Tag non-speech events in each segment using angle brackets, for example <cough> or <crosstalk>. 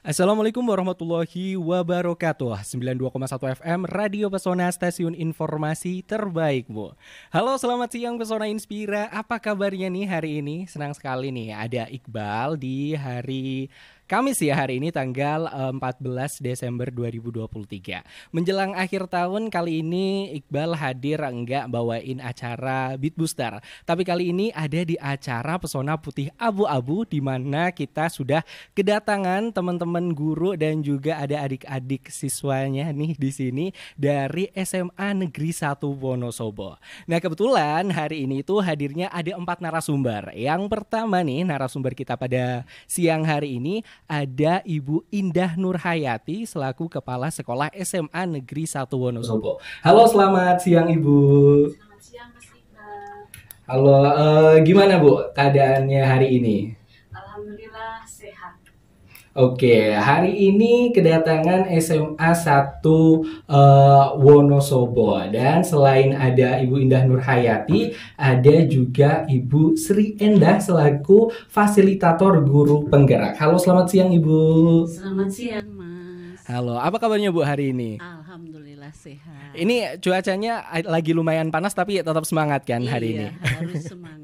Assalamualaikum warahmatullahi wabarakatuh 92,1 FM Radio Pesona Stasiun Informasi Terbaik Bu Halo selamat siang Pesona Inspira Apa kabarnya nih hari ini? Senang sekali nih ada Iqbal di hari Kamis ya hari ini tanggal 14 eh, Desember 2023. Menjelang akhir tahun kali ini Iqbal hadir enggak bawain acara Beat Booster. Tapi kali ini ada di acara Pesona Putih Abu-Abu di mana kita sudah kedatangan teman-teman guru dan juga ada adik-adik siswanya nih di sini dari SMA Negeri 1 Wonosobo. Nah, kebetulan hari ini itu hadirnya ada empat narasumber. Yang pertama nih narasumber kita pada siang hari ini ada Ibu Indah Nurhayati selaku Kepala Sekolah SMA Negeri Satu Wonosobo. Halo, selamat siang Ibu. siang Mas Iqbal. Halo, uh, gimana Bu keadaannya hari ini? Alhamdulillah Oke, hari ini kedatangan SMA 1 uh, eh, Wonosobo dan selain ada Ibu Indah Nurhayati, ada juga Ibu Sri Endah selaku fasilitator guru penggerak. Halo, selamat siang Ibu. Selamat siang, Mas. Halo, apa kabarnya Bu hari ini? Alhamdulillah sehat. Ini cuacanya lagi lumayan panas tapi tetap semangat kan iya, hari ini? harus semangat.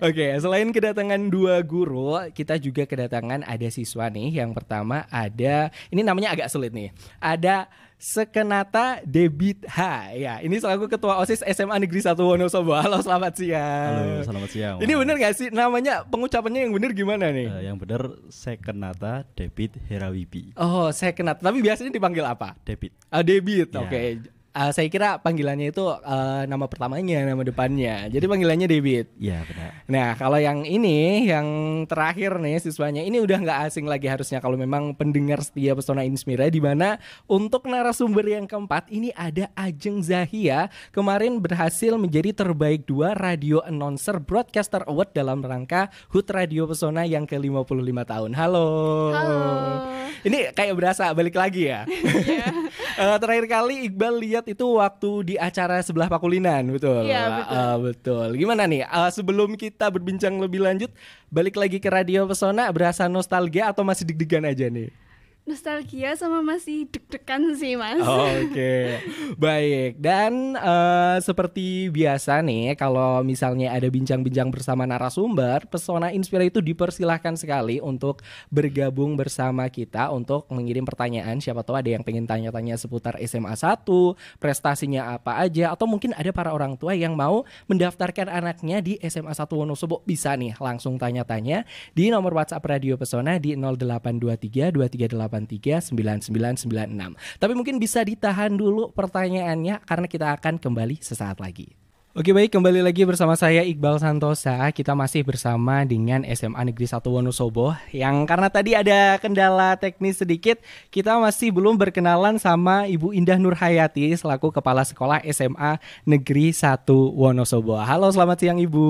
Oke, okay, selain kedatangan dua guru, kita juga kedatangan ada siswa nih. Yang pertama ada, ini namanya agak sulit nih. Ada Sekenata Debit H. Ya, ini selaku ketua OSIS SMA Negeri 1 Wonosobo. Halo, selamat siang. Halo, selamat siang. Ini benar gak sih namanya pengucapannya yang benar gimana nih? Uh, yang benar Sekenata Debit Herawibi. Oh, Sekenata. Tapi biasanya dipanggil apa? Debit. Ah, Debit. Yeah. Oke. Okay uh, saya kira panggilannya itu uh, nama pertamanya, nama depannya. Jadi panggilannya David. Iya benar. Nah kalau yang ini, yang terakhir nih siswanya, ini udah nggak asing lagi harusnya kalau memang pendengar setia Pesona Insmira di mana untuk narasumber yang keempat ini ada Ajeng Zahia kemarin berhasil menjadi terbaik dua radio announcer broadcaster award dalam rangka HUT Radio Pesona yang ke-55 tahun. Halo. Halo. Ini kayak berasa balik lagi ya. <laughs> yeah. Iya. terakhir kali Iqbal lihat banget itu waktu di acara sebelah Pakulinan, betul. Iya, ah, betul. Uh, betul. Gimana nih? Uh, sebelum kita berbincang lebih lanjut, balik lagi ke Radio Pesona berasa nostalgia atau masih deg-degan aja nih? nostalgia sama masih deg-degan sih mas. Oh, oke, okay. baik. Dan uh, seperti biasa nih, kalau misalnya ada bincang-bincang bersama narasumber, pesona Inspira itu dipersilahkan sekali untuk bergabung bersama kita untuk mengirim pertanyaan. Siapa tahu ada yang pengen tanya-tanya seputar SMA 1, prestasinya apa aja, atau mungkin ada para orang tua yang mau mendaftarkan anaknya di SMA 1 Wonosobo bisa nih langsung tanya-tanya di nomor WhatsApp Radio Pesona di 0823 238. 0813999996. Tapi mungkin bisa ditahan dulu pertanyaannya karena kita akan kembali sesaat lagi. Oke baik, kembali lagi bersama saya Iqbal Santosa. Kita masih bersama dengan SMA Negeri 1 Wonosobo yang karena tadi ada kendala teknis sedikit, kita masih belum berkenalan sama Ibu Indah Nurhayati selaku Kepala Sekolah SMA Negeri 1 Wonosobo. Halo, selamat siang Ibu.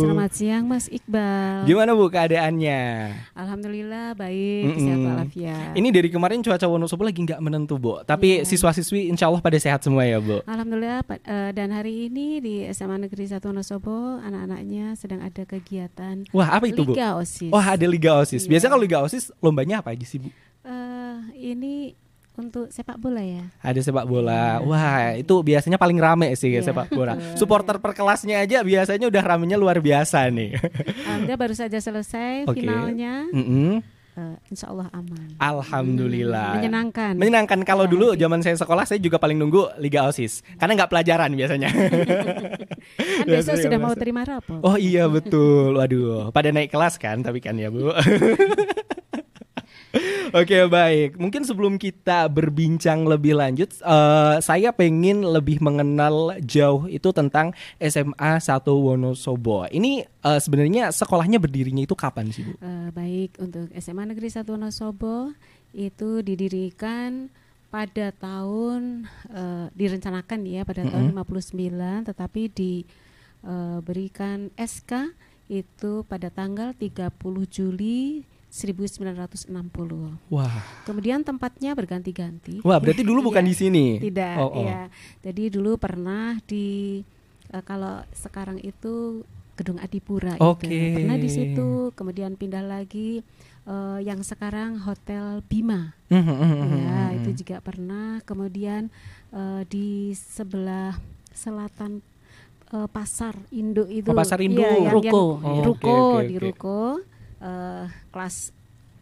Selamat siang Mas Iqbal. Gimana Bu keadaannya? Alhamdulillah baik, mm -mm. sehat Ini dari kemarin cuaca Wonosobo lagi nggak menentu Bu, tapi yeah. siswa-siswi insya Allah pada sehat semua ya Bu. Alhamdulillah eh, dan hari ini di SMA Negeri Satu Nosobo anak-anaknya sedang ada kegiatan Wah, apa itu, Bu? OSIS. Wah, oh, ada Liga OSIS. Iya. Biasanya kalau Liga OSIS lombanya apa aja sih, Bu? Uh, ini untuk sepak bola ya. Ada sepak bola. Ya. Wah, itu biasanya paling rame sih ya, sepak bola. Supporter per kelasnya aja biasanya udah ramenya luar biasa nih. Anda baru saja selesai <laughs> okay. finalnya. Mm -hmm uh, insya Allah aman. Alhamdulillah. Hmm, menyenangkan. Menyenangkan. Kalau ya, dulu zaman saya sekolah saya juga paling nunggu Liga OSIS karena nggak pelajaran biasanya. <laughs> kan besok sudah masuk. mau terima rapor. Oh iya betul. Waduh, pada naik kelas kan tapi kan ya Bu. <laughs> Oke okay, baik, mungkin sebelum kita berbincang lebih lanjut, uh, saya pengen lebih mengenal jauh itu tentang SMA 1 Wonosobo. Ini uh, sebenarnya sekolahnya berdirinya itu kapan sih Bu? Uh, baik, untuk SMA Negeri 1 Wonosobo itu didirikan pada tahun uh, direncanakan ya pada mm -hmm. tahun 59, tetapi diberikan uh, SK itu pada tanggal 30 Juli 1960. Wah. Kemudian tempatnya berganti-ganti. Wah, berarti dulu bukan di iya. sini. Tidak, oh, oh. ya. Jadi dulu pernah di uh, kalau sekarang itu Gedung Adipura okay. itu. Pernah di situ, kemudian pindah lagi uh, yang sekarang Hotel Bima. Mm Ya, itu juga pernah. Kemudian uh, di sebelah selatan uh, pasar induk itu. Oh, pasar induk, ya, ruko. Yang, oh, ruko okay, okay, di okay uh, kelas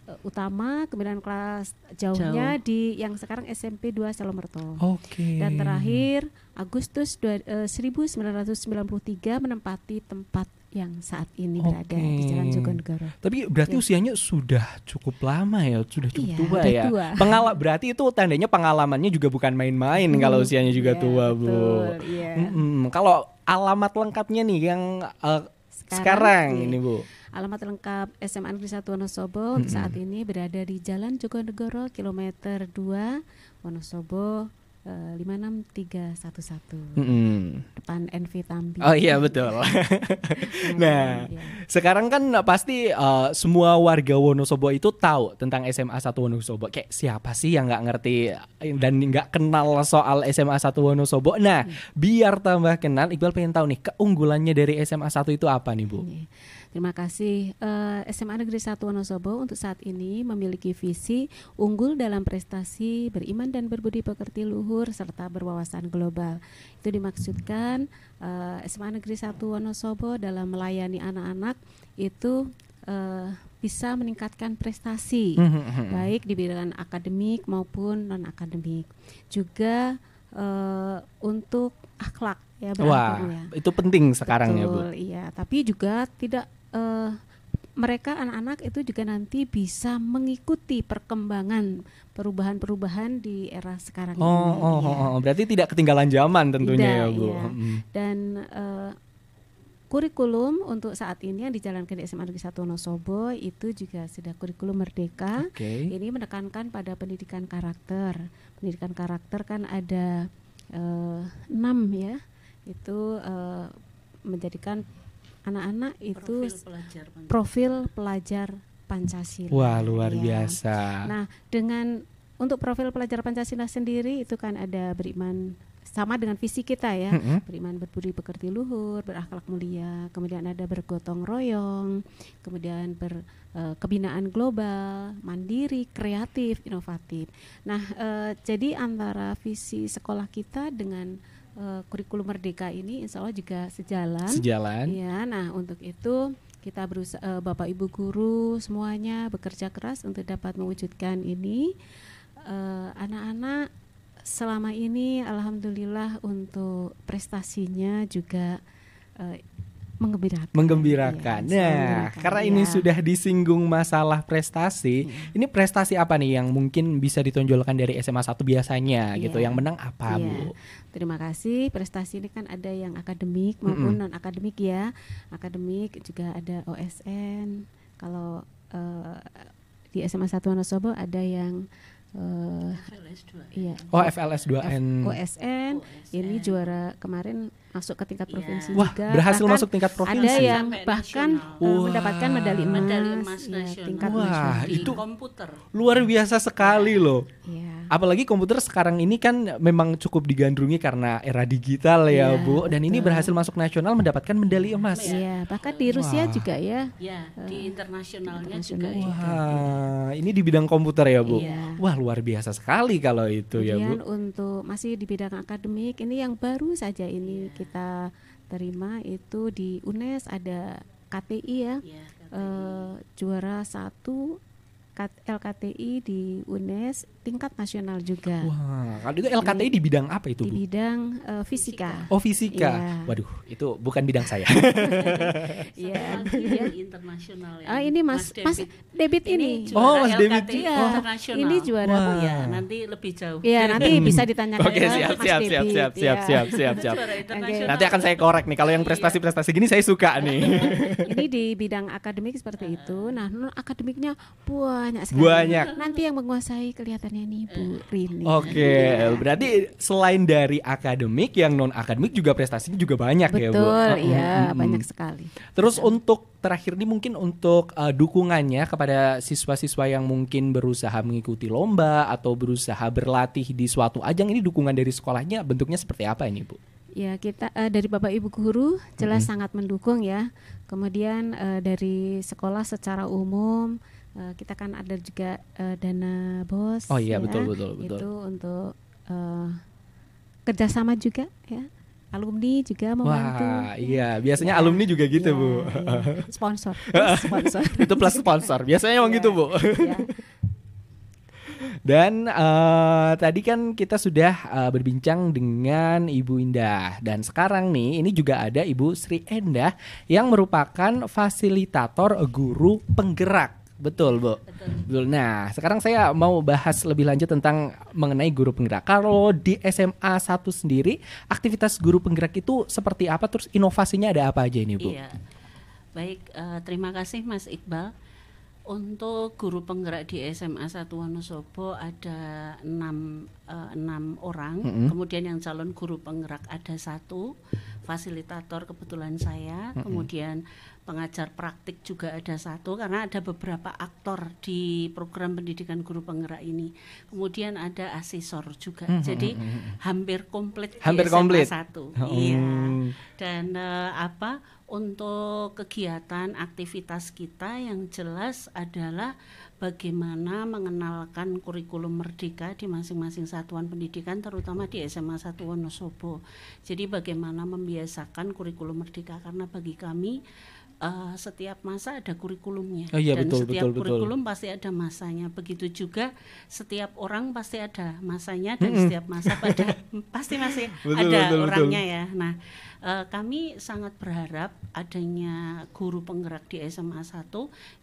uh, utama, kemudian kelas jauhnya Jauh. di yang sekarang SMP 2 Salomerto. Oke. Okay. Dan terakhir Agustus dua, eh, uh, 1993 menempati tempat yang saat ini okay. berada di Jalan Jogonegoro. Tapi berarti ya. usianya sudah cukup lama ya, sudah cukup iya, tua ya. Tua. Pengala berarti itu tandanya pengalamannya juga bukan main-main hmm. kalau usianya juga yeah, tua, Bu. Betul, yeah. mm -mm. Kalau alamat lengkapnya nih yang uh, sekarang, sekarang iya. ini, Bu. Alamat lengkap SMA Negeri 1 Wonosobo mm -hmm. saat ini berada di Jalan Jogonegoro kilometer 2 Wonosobo eh, lima enam tiga satu satu depan NV Tambi. Oh iya betul. <laughs> nah ya. sekarang kan pasti uh, semua warga Wonosobo itu tahu tentang SMA 1 Wonosobo. Kayak siapa sih yang nggak ngerti eh, dan nggak kenal soal SMA 1 Wonosobo? Nah hmm. biar tambah kenal, Iqbal pengen tahu nih keunggulannya dari SMA 1 itu apa nih bu? Hmm. Terima kasih. Uh, eh, SMA Negeri 1 Wonosobo untuk saat ini memiliki visi unggul dalam prestasi, beriman dan berbudi pekerti luhur serta berwawasan global. Itu dimaksudkan uh, eh, SMA Negeri 1 Wonosobo dalam melayani anak-anak itu uh, bisa meningkatkan prestasi mm-hmm. baik di bidang akademik maupun non akademik juga uh, untuk akhlak ya Wah, ya. itu penting sekarang Betul, ya Bu. Iya, tapi juga tidak uh, mereka anak-anak itu juga nanti bisa mengikuti perkembangan perubahan-perubahan di era sekarang oh, ini. Oh, ya. oh, berarti tidak ketinggalan zaman tentunya tidak, ya, Bu. Ya. Dan uh, kurikulum untuk saat ini yang dijalankan di SMA Negeri 1 Nosobo itu juga sudah kurikulum merdeka. Okay. Ini menekankan pada pendidikan karakter. Pendidikan karakter kan ada eh, enam ya. Itu uh, menjadikan anak-anak itu profil pelajar, Pancasila. profil pelajar Pancasila. Wah, luar ya. biasa. Nah, dengan untuk profil pelajar Pancasila sendiri itu kan ada beriman sama dengan visi kita ya hmm beriman berbudi pekerti luhur berakhlak mulia kemudian ada bergotong royong kemudian ber eh, kebinaan global mandiri kreatif inovatif nah e, jadi antara visi sekolah kita dengan uh, kurikulum merdeka ini insya Allah juga sejalan. Sejalan. Ya, nah untuk itu kita berusaha uh, eh, Bapak Ibu guru semuanya bekerja keras untuk dapat mewujudkan ini. Eh, anak-anak uh, selama ini alhamdulillah untuk prestasinya juga uh, Menggembirakan. Menggembirakan. ya, nah, karena iya. ini ya. sudah disinggung masalah prestasi, hmm. ini prestasi apa nih yang mungkin bisa ditonjolkan dari SMA 1 biasanya yeah. gitu? Yang menang apa, yeah. Bu? Terima kasih. Prestasi ini kan ada yang akademik maupun mm -hmm. non akademik ya. Akademik juga ada OSN. Kalau uh, di SMA 1 Wonosobo ada yang uh, eh, FLS 2. Iya. Oh, FLS 2N. OSN. OSN. Ini juara kemarin masuk ke tingkat iya. provinsi yeah. Wah, berhasil bahkan masuk tingkat provinsi. Ada yang bahkan eh, mendapatkan medali emas, medali emas ya, tingkat Wah, nasional. itu komputer. Luar biasa sekali yeah. loh. Yeah. Apalagi komputer sekarang ini kan memang cukup digandrungi karena era digital ya, yeah, Bu. Dan betul. ini berhasil masuk nasional mendapatkan medali emas. Iya, yeah, bahkan di Rusia Wah. juga ya. Iya, yeah, di eh, internasionalnya juga. Wah, ini di bidang komputer ya, Bu. Yeah. Wah, luar biasa sekali kalau itu Kemudian ya, Bu. untuk masih di bidang akademik ini yang baru saja ini iya kita terima itu di UNES ada KTI ya, ya KTI. Eh, juara satu LKTI di UNES tingkat nasional juga. Wah, kalau itu LKTI Jadi, di bidang apa itu, Bu? Di bidang uh, fisika. Oh, fisika. Yeah. Waduh, itu bukan bidang saya. <laughs> Iya. Ya, internasional. Ya. Ah, ini Mas Mas debit ini. ini oh, Mas debit Iya. Oh. Ini juara Wah. ya, nanti lebih jauh. Iya, nanti hmm. bisa ditanyakan Oke, okay, iya. siap, siap, siap, siap, siap, siap, siap, siap, siap. Nanti akan saya korek nih kalau yang prestasi-prestasi iya. gini saya suka nih. <laughs> ini di bidang akademik seperti itu. Ah. Nah, non akademiknya banyak sekali. Banyak. Nanti yang menguasai kelihatannya kedepannya nih Bu eh. Rini? Oke, okay. Iya. berarti selain dari akademik yang non akademik juga prestasinya juga banyak Betul, ya Bu. Betul, iya hmm. banyak sekali. Terus Betul. Iya. untuk terakhir nih mungkin untuk uh, dukungannya kepada siswa-siswa yang mungkin berusaha mengikuti lomba atau berusaha berlatih di suatu ajang ini dukungan dari sekolahnya bentuknya seperti apa ini Bu? Ya kita uh, dari Bapak Ibu guru jelas mm -hmm. sangat mendukung ya. Kemudian uh, dari sekolah secara umum Eh, kita kan ada juga uh, dana bos. Oh iya ya, betul betul betul. Itu untuk uh, kerjasama juga ya alumni juga membantu. Wah, ya. iya, biasanya ya. alumni juga gitu, ya, Bu. Ya. Sponsor. <laughs> Iya, sponsor. <laughs> itu plus sponsor. Biasanya emang ya, gitu, Bu. Iya, dan uh, tadi kan kita sudah uh, berbincang dengan Ibu Indah dan sekarang nih ini juga ada Ibu Sri Endah yang merupakan fasilitator guru penggerak Betul, Bu. Betul. Nah, sekarang saya mau bahas lebih lanjut tentang mengenai guru penggerak. Kalau di SMA 1 sendiri, aktivitas guru penggerak itu seperti apa terus inovasinya ada apa aja ini, Bu? Iya. Baik, uh, terima kasih Mas Iqbal. Untuk guru penggerak di SMA 1 Wonosobo ada enam, uh, enam orang, mm -hmm. kemudian yang calon guru penggerak ada satu, fasilitator kebetulan saya, mm -hmm. kemudian pengajar praktik juga ada satu karena ada beberapa aktor di program pendidikan guru penggerak ini. Kemudian ada asesor juga. Hmm, hmm Jadi hmm, hmm, hmm, hampir komplit hampir di komplit. satu. Hmm. Iya. Dan uh, apa untuk kegiatan aktivitas kita yang jelas adalah bagaimana mengenalkan kurikulum merdeka di masing-masing satuan pendidikan terutama di SMA 1 Wonosobo. Jadi bagaimana membiasakan kurikulum merdeka karena bagi kami uh, setiap masa ada kurikulumnya oh, iya, dan betul, setiap betul, kurikulum pasti ada masanya begitu juga setiap orang pasti ada masanya dan hmm. setiap masa pada <laughs> pasti masih <laughs> betul, ada betul, orangnya betul. ya nah uh, kami sangat berharap adanya guru penggerak di SMA 1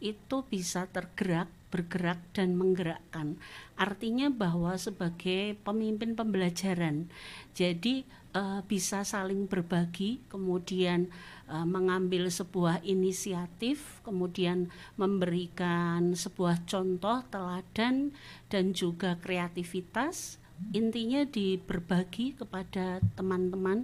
itu bisa tergerak bergerak dan menggerakkan artinya bahwa sebagai pemimpin pembelajaran jadi eh, bisa saling berbagi kemudian uh, mengambil sebuah inisiatif, kemudian memberikan sebuah contoh teladan dan juga kreativitas. Intinya diberbagi kepada teman-teman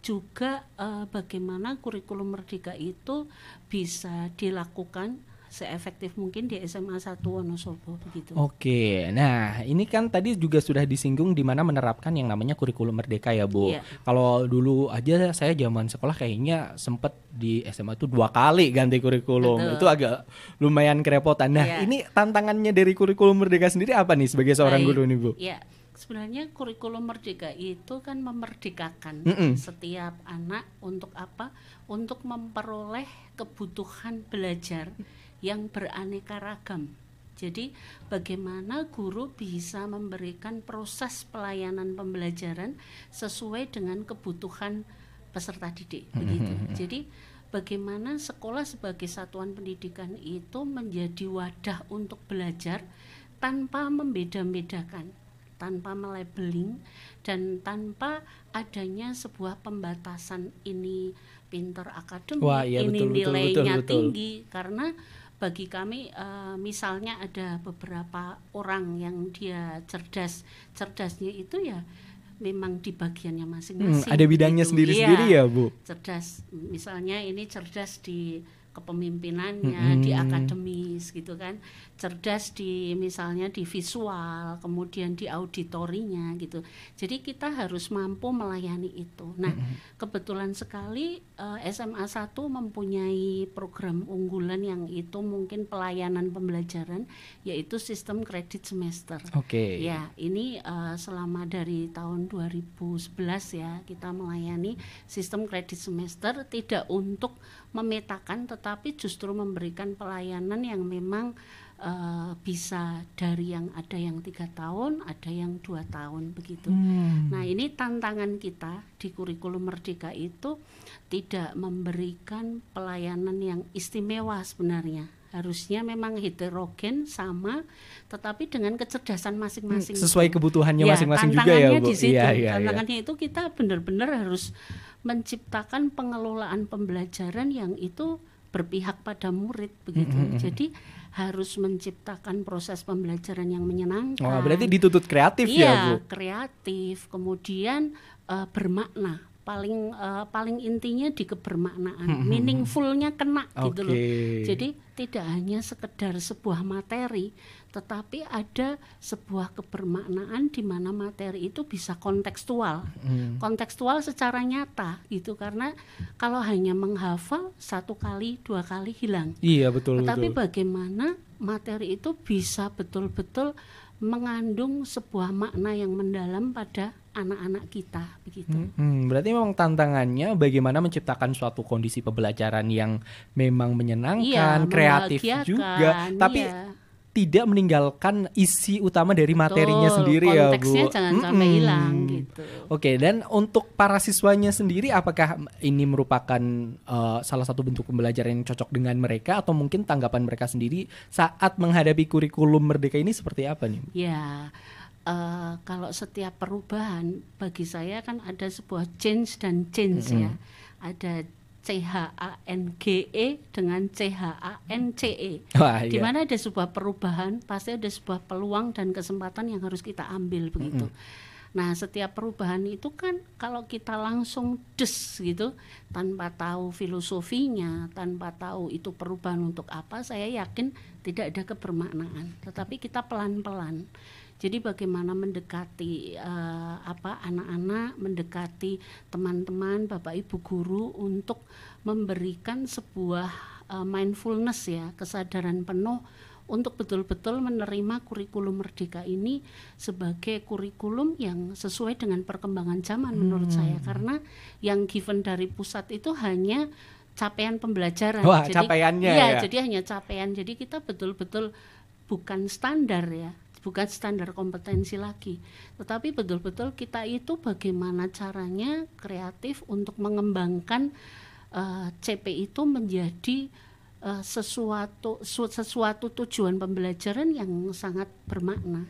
juga uh, bagaimana kurikulum merdeka itu bisa dilakukan seefektif mungkin di SMA 1 Wonosobo begitu. Oke. Nah, ini kan tadi juga sudah disinggung di mana menerapkan yang namanya kurikulum merdeka ya, Bu. Iya. Kalau dulu aja saya zaman sekolah kayaknya sempat di SMA itu dua kali ganti kurikulum. Betul. Itu agak lumayan kerepotan. Nah, iya. ini tantangannya dari kurikulum merdeka sendiri apa nih sebagai seorang Baik. guru nih, Bu? Iya. Sebenarnya kurikulum merdeka itu kan memerdekakan mm -mm. setiap anak untuk apa? Untuk memperoleh kebutuhan belajar yang beraneka ragam. Jadi, bagaimana guru bisa memberikan proses pelayanan pembelajaran sesuai dengan kebutuhan peserta didik hmm, begitu. Hmm, hmm. Jadi, bagaimana sekolah sebagai satuan pendidikan itu menjadi wadah untuk belajar tanpa membeda-bedakan, tanpa melabeling dan tanpa adanya sebuah pembatasan ini pinter akademik, Wah, iya, ini betul, nilainya betul, betul, tinggi karena bagi kami uh, misalnya ada beberapa orang yang dia cerdas cerdasnya itu ya memang di bagiannya masing-masing hmm, ada bidangnya gitu. sendiri-sendiri gitu. ya bu cerdas misalnya ini cerdas di kepemimpinannya hmm. di akademis gitu kan cerdas di misalnya di visual kemudian di auditorinya gitu jadi kita harus mampu melayani itu nah kebetulan sekali uh, eh, SMA 1 mempunyai program unggulan yang itu mungkin pelayanan pembelajaran yaitu sistem kredit semester oke okay. ya ini uh, selama dari tahun 2011 ya kita melayani sistem kredit semester tidak untuk memetakan tetapi justru memberikan pelayanan yang memang uh, bisa dari yang ada yang tiga tahun, ada yang dua tahun begitu. Hmm. Nah ini tantangan kita di kurikulum merdeka itu tidak memberikan pelayanan yang istimewa sebenarnya. Harusnya memang heterogen sama, tetapi dengan kecerdasan masing-masing. Hmm, sesuai kebutuhannya iya, masing-masing ya, juga ya, Bu. Di situ. Iya, iya, iya, tantangannya itu kita benar-benar harus menciptakan pengelolaan pembelajaran yang itu berpihak pada murid begitu. Mm -hmm. Jadi harus menciptakan proses pembelajaran yang menyenangkan. Oh, berarti dituntut kreatif ya, iya, ya, Bu. Iya kreatif, kemudian uh, bermakna paling uh, paling intinya di kebermaknaan, hmm. meaningfulnya kena okay. gitu loh. Jadi tidak hanya sekedar sebuah materi, tetapi ada sebuah kebermaknaan di mana materi itu bisa kontekstual, hmm. kontekstual secara nyata gitu karena kalau hanya menghafal satu kali dua kali hilang. Iya betul. Tetapi betul. bagaimana materi itu bisa betul-betul mengandung sebuah makna yang mendalam pada anak-anak kita begitu. Hmm, hmm, berarti memang tantangannya bagaimana menciptakan suatu kondisi pembelajaran yang memang menyenangkan, iya, kreatif juga, iya. tapi tidak meninggalkan isi utama dari Betul, materinya sendiri ya Bu. Konteksnya jangan hmm, sampai hilang gitu. Oke, dan untuk para siswanya sendiri apakah ini merupakan uh, salah satu bentuk pembelajaran yang cocok dengan mereka atau mungkin tanggapan mereka sendiri saat menghadapi kurikulum merdeka ini seperti apa nih? Ya uh, kalau setiap perubahan bagi saya kan ada sebuah change dan change mm -hmm. ya. Ada C H A N G E dengan C H A N C E. Iya. Di mana ada sebuah perubahan, pasti ada sebuah peluang dan kesempatan yang harus kita ambil begitu. Mm -hmm. Nah, setiap perubahan itu kan kalau kita langsung des gitu tanpa tahu filosofinya, tanpa tahu itu perubahan untuk apa, saya yakin tidak ada kebermaknaan. Tetapi kita pelan-pelan jadi bagaimana mendekati uh, apa anak-anak, mendekati teman-teman, Bapak Ibu guru untuk memberikan sebuah uh, mindfulness ya, kesadaran penuh untuk betul-betul menerima kurikulum merdeka ini sebagai kurikulum yang sesuai dengan perkembangan zaman hmm. menurut saya karena yang given dari pusat itu hanya capaian pembelajaran. Wah, jadi, capaiannya ya, ya. jadi hanya capaian. Jadi kita betul-betul bukan standar ya bukan standar kompetensi lagi, tetapi betul-betul kita itu bagaimana caranya kreatif untuk mengembangkan uh, eh, CP itu menjadi uh, sesuatu sesuatu tujuan pembelajaran yang sangat bermakna.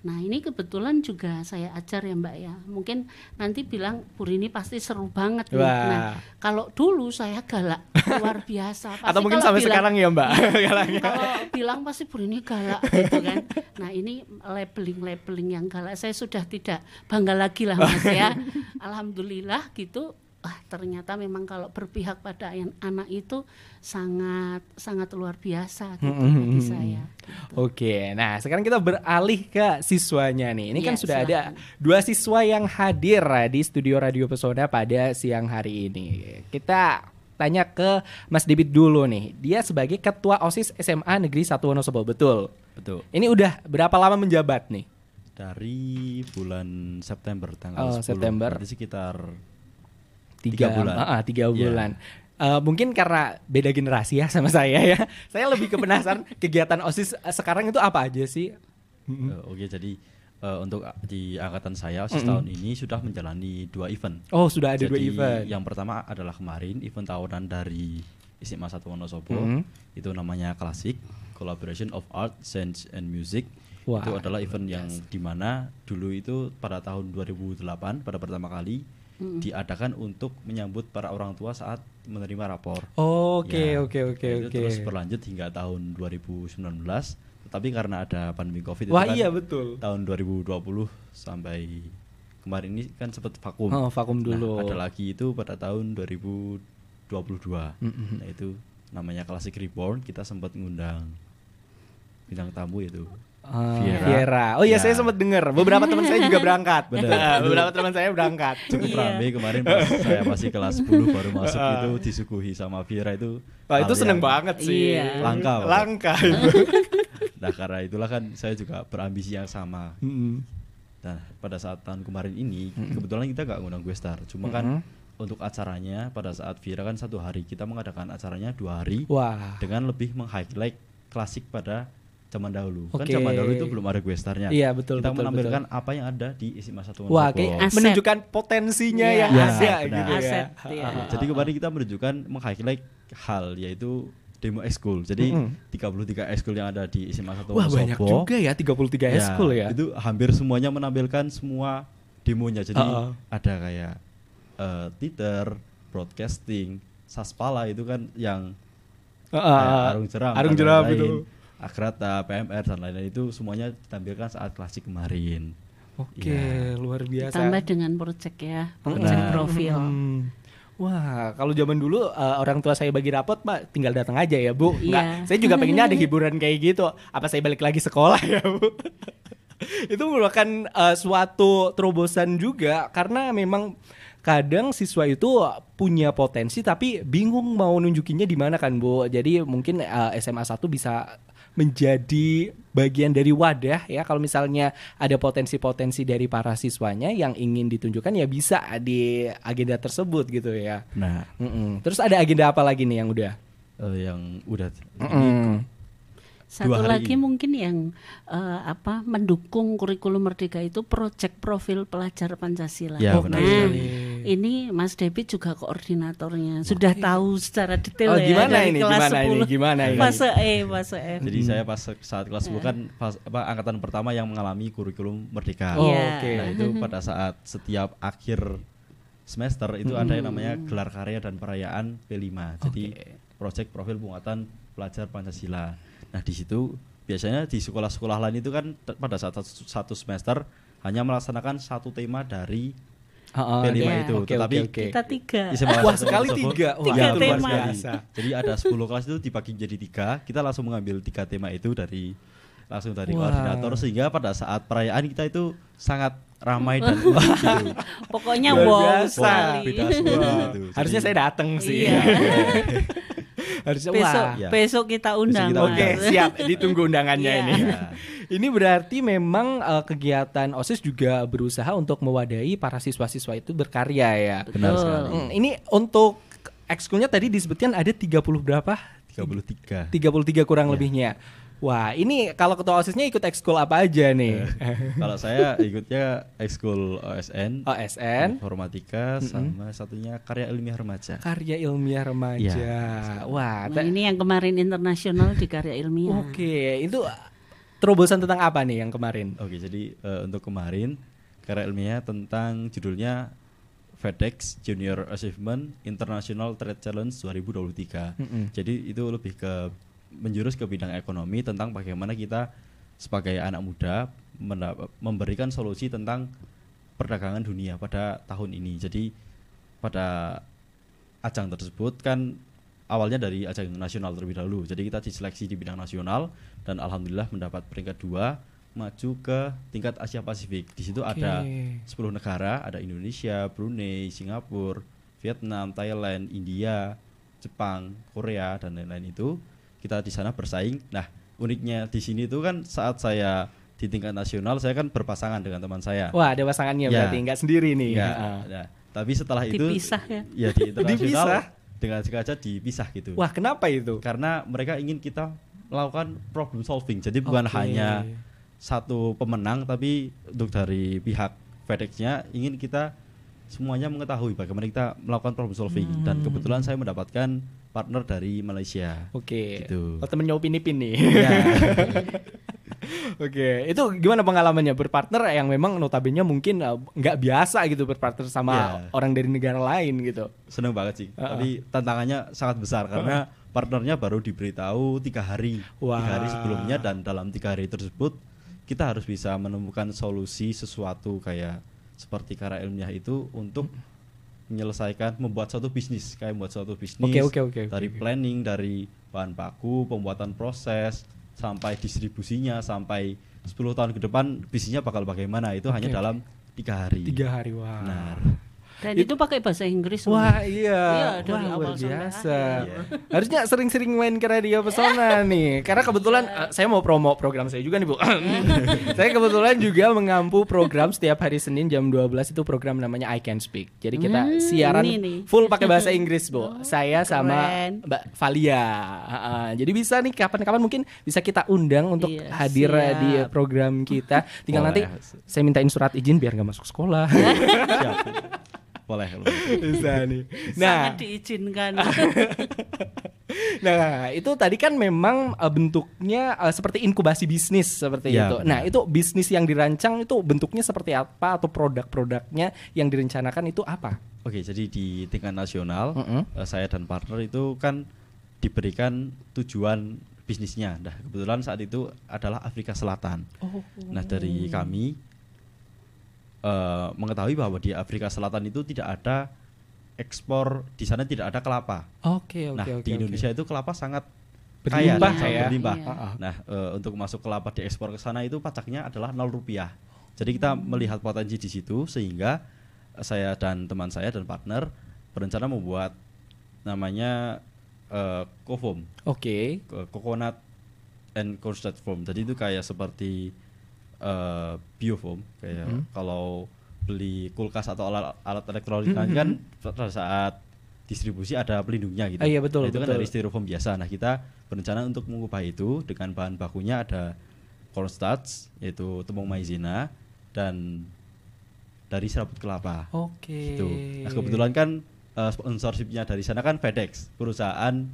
Nah ini kebetulan juga saya ajar ya Mbak ya. Mungkin nanti bilang Bu Rini pasti seru banget. Wah. Nah kalau dulu saya galak luar biasa. <laughs> Pasti Atau mungkin sampai bilang, sekarang ya Mbak. <laughs> Kalau bilang pasti Bu Rini galak gitu kan. Nah ini labeling-labeling yang galak saya sudah tidak bangga lagi lah Mas ya. <laughs> Alhamdulillah gitu ah ternyata memang kalau berpihak pada anak itu sangat sangat luar biasa gitu hmm, bagi saya. Gitu. Oke, nah sekarang kita beralih ke siswanya nih. Ini ya, kan iya, sudah silahkan. ada dua siswa yang hadir di studio Radio Pesona pada siang hari ini. Kita tanya ke Mas David dulu nih. Dia sebagai ketua OSIS SMA Negeri Satu Wonosobo, betul? Betul. Ini udah berapa lama menjabat nih? Dari bulan September tanggal oh, 10. September. Berarti sekitar tiga, bulan. Uh, uh, tiga iya. bulan. Yeah. Uh, mungkin karena beda generasi ya sama saya ya. <laughs> Saya lebih kepenasan kegiatan OSIS eh, sekarang itu apa aja sih? Uh, Oke, okay, jadi uh, untuk di angkatan saya OSIS mm -hmm. tahun ini sudah menjalani dua event. Oh, sudah ada jadi, dua event. Yang pertama adalah kemarin event tahunan dari SMA Satu Wonosobo. Mm -hmm. Itu namanya Klasik Collaboration of Art, Science and Music. Wah, itu adalah event yang dimana dulu itu pada tahun 2008 pada pertama kali hmm. diadakan untuk menyambut para orang tua saat menerima rapor. Oke ya. oke oke oke. Terus berlanjut hingga tahun 2019 tetapi karena ada pandemi Covid Wah, itu kan iya betul. Tahun 2020 sampai kemarin ini kan sempat vakum. Oh, vakum nah, dulu. Nah, ada lagi itu pada tahun 2022. Mm -hmm. Nah, itu namanya Classic Reborn kita sempat ngundang bintang tamu itu. Viera. Viera. Oh iya, ya. saya sempat dengar. Beberapa teman saya juga berangkat. Benar. <laughs> Beberapa teman saya berangkat. Cukup ramai iya. rame kemarin pas saya masih kelas 10 baru masuk itu disuguhi sama Viera itu. Wah, itu seneng banget sih. Iya. Langka. Bapak. Langka <laughs> nah, karena itulah kan saya juga berambisi yang sama. Mm -hmm. Nah, pada saat tahun kemarin ini mm -hmm. kebetulan kita gak ngundang gue star. Cuma mm -hmm. kan untuk acaranya pada saat Viera kan satu hari kita mengadakan acaranya dua hari Wah. dengan lebih meng-highlight klasik pada zaman dahulu. Okay. Kan zaman dahulu itu belum ada questarnya. Iya betul. Kita betul, menampilkan betul. apa yang ada di isi masa tua. Wah, kayak menunjukkan potensinya yeah. yang yeah, ada gitu benar. gitu ya. Aset, ya. Jadi kemarin kita menunjukkan meng-highlight hal yaitu demo eskul. Jadi mm -hmm. 33 eskul yang ada di isi masa tua. Wah, Sopo, banyak juga ya 33 eskul ya, ya. Itu hampir semuanya menampilkan semua demonya. Jadi uh -uh. ada kayak uh, eh, Twitter broadcasting, saspala itu kan yang uh -uh. arung jeram. Arung jeram itu Akrata, PMR dan lain-lain itu semuanya ditampilkan saat klasik kemarin. Oke, ya. luar biasa. Tambah dengan project ya, project nah. profil. Hmm. Wah, kalau zaman dulu uh, orang tua saya bagi rapot, Pak, tinggal datang aja ya, Bu. Enggak, iya. yeah. saya juga pengennya ada <laughs> hiburan kayak gitu. Apa saya balik lagi sekolah ya, Bu? <laughs> itu merupakan uh, suatu terobosan juga karena memang kadang siswa itu punya potensi tapi bingung mau nunjukinnya di mana kan Bu. Jadi mungkin uh, eh, SMA 1 bisa menjadi bagian dari wadah ya kalau misalnya ada potensi-potensi dari para siswanya yang ingin ditunjukkan ya bisa di agenda tersebut gitu ya. Nah, mm -mm. terus ada agenda apa lagi nih yang udah? Uh, yang udah. Mm -mm. Satu hari lagi ini. mungkin yang uh, apa mendukung kurikulum merdeka itu proyek profil pelajar Pancasila. Ya, nah, benar. Nah, ini Mas Debi juga koordinatornya. Sudah tahu secara detail oh, ya gimana dari ini? kelas gimana 10. Ini? Gimana ini? masa E, masa F. Jadi hmm. saya pas saat kelas 10 ya. kan pas, apa, angkatan pertama yang mengalami kurikulum merdeka. Iya. Oh, ya. Oke. Okay. Nah, itu <laughs> pada saat setiap akhir semester itu hmm. ada yang hmm. namanya gelar karya dan perayaan P5. Jadi okay. proyek profil penguatan pelajar Pancasila. Nah di situ biasanya di sekolah-sekolah lain itu kan pada saat satu semester hanya melaksanakan satu tema dari Oh, oh, p yeah. itu, okay, tetapi okay, okay. kita tiga. Wah sekali tiga, Wah, tiga ya, tema. Jadi ada 10 kelas itu dibagi jadi tiga. Kita langsung mengambil tiga tema itu dari langsung dari wow. koordinator sehingga pada saat perayaan kita itu sangat ramai dan <laughs> gitu. Pokoknya wow, biasa. Wow, wow. Gitu. Harusnya saya datang sih. Iya. <laughs> Harusnya besok, wah. Ya. Besok kita undang. Oke, siap. Ditunggu undangannya iya. ini. Iya. <laughs> ini berarti memang uh, kegiatan OSIS juga berusaha untuk mewadahi para siswa-siswa itu berkarya ya. Benar sekali. Hmm, ini untuk ekskulnya tadi disebutkan ada 30 berapa? 33. 33 kurang yeah. lebihnya. Wah, ini kalau ketua OSIS-nya ikut ekskul apa aja nih? Eh, kalau saya ikutnya ekskul OSN, OSN, Informatika, mm -hmm. sama satunya karya ilmiah remaja. Karya ilmiah remaja. Ya, Wah, nah, ini yang kemarin internasional di karya ilmiah. Oke, okay, itu terobosan tentang apa nih yang kemarin? Oke, okay, jadi uh, untuk kemarin karya ilmiah tentang judulnya FedEx Junior Achievement International Trade Challenge 2023. Mm -hmm. Jadi itu lebih ke menjurus ke bidang ekonomi tentang bagaimana kita sebagai anak muda memberikan solusi tentang perdagangan dunia pada tahun ini. Jadi pada ajang tersebut kan awalnya dari ajang nasional terlebih dahulu. Jadi kita diseleksi di bidang nasional dan alhamdulillah mendapat peringkat dua maju ke tingkat Asia Pasifik. Di situ okay. ada 10 negara, ada Indonesia, Brunei, Singapura, Vietnam, Thailand, India, Jepang, Korea dan lain-lain itu kita di sana bersaing. Nah, uniknya di sini itu kan saat saya di tingkat nasional saya kan berpasangan dengan teman saya. Wah, ada pasangannya ya. berarti nggak sendiri nih. Ya, ya. ya. Tapi setelah Dipisah itu ya, ya di internasional Dipisah. dengan sengaja dipisah gitu. Wah, kenapa itu? Karena mereka ingin kita melakukan problem solving. Jadi bukan okay. hanya satu pemenang tapi untuk dari pihak fedex ingin kita semuanya mengetahui bagaimana kita melakukan problem solving hmm. dan kebetulan saya mendapatkan partner dari Malaysia. Oke. Okay. Gitu. Oh, temennya Upin Ipin nih. Ya. <laughs> Oke, okay. itu gimana pengalamannya berpartner yang memang notabene mungkin eh, nggak biasa gitu berpartner sama yeah. orang dari negara lain gitu. Seneng banget sih, uh -uh. tapi tantangannya sangat besar karena uh -uh. partnernya baru diberitahu tiga hari, wow. tiga hari sebelumnya dan dalam tiga hari tersebut kita harus bisa menemukan solusi sesuatu kayak seperti karya ilmiah itu untuk menyelesaikan membuat suatu bisnis kayak membuat suatu bisnis okay, okay, okay, dari okay, planning dari bahan baku pembuatan proses sampai distribusinya sampai 10 tahun ke depan bisnisnya bakal bagaimana itu okay, hanya dalam tiga hari tiga hari wah wow. benar dan itu, itu pakai bahasa Inggris. Wah, iya. Iya, dari Wah, awal biasa. Iya. Harusnya sering-sering main ke Radio Pesona iya. nih. Karena kebetulan iya. uh, saya mau promo program saya juga nih, Bu. Iya. <laughs> saya kebetulan juga mengampu program setiap hari Senin jam 12 itu program namanya I Can Speak. Jadi kita hmm, siaran full pakai bahasa Inggris, Bu. Oh, saya sama keren. Mbak Valia. uh, jadi bisa nih kapan-kapan mungkin bisa kita undang untuk iya, hadir eh, siap. di program kita. Tinggal Boleh. nanti saya mintain surat izin biar nggak masuk sekolah. <laughs> boleh bisa nih nah Sangat diizinkan <laughs> nah itu tadi kan memang eh, bentuknya eh, seperti inkubasi bisnis seperti ya, itu nah, benar. nah itu bisnis yang dirancang itu bentuknya seperti apa atau produk-produknya yang direncanakan itu apa oke jadi di tingkat nasional mm -hmm. saya dan partner itu kan diberikan tujuan bisnisnya. Nah, kebetulan saat itu adalah Afrika Selatan. Oh. Nah, dari kami uh, mengetahui bahwa di Afrika Selatan itu tidak ada ekspor di sana tidak ada kelapa. Oke, okay, oke, okay, Nah, okay, di Indonesia okay. itu kelapa sangat kaya berlimpah, kaya, ya. Iya. berlimpah. Iya. Nah, eh, untuk masuk kelapa di ekspor ke sana itu pajaknya adalah nol rupiah. Jadi kita hmm. melihat potensi di situ sehingga saya dan teman saya dan partner berencana membuat namanya uh, eh, Kofom. Oke. Okay. Coconut and Cornstarch Foam. Jadi itu kayak seperti Eh, biofoam kayak -hmm. kalau beli kulkas atau alat alat elektronik mm -hmm. kan pada hmm, hmm. saat distribusi ada pelindungnya gitu. Ah, iya betul. Nah, itu kan betul. kan dari styrofoam biasa. Nah kita berencana untuk mengubah itu dengan bahan bakunya ada cornstarch yaitu tepung hmm. maizena dan dari serabut kelapa. Oke. Okay. Gitu. Nah kebetulan kan uh, sponsorshipnya dari sana kan FedEx perusahaan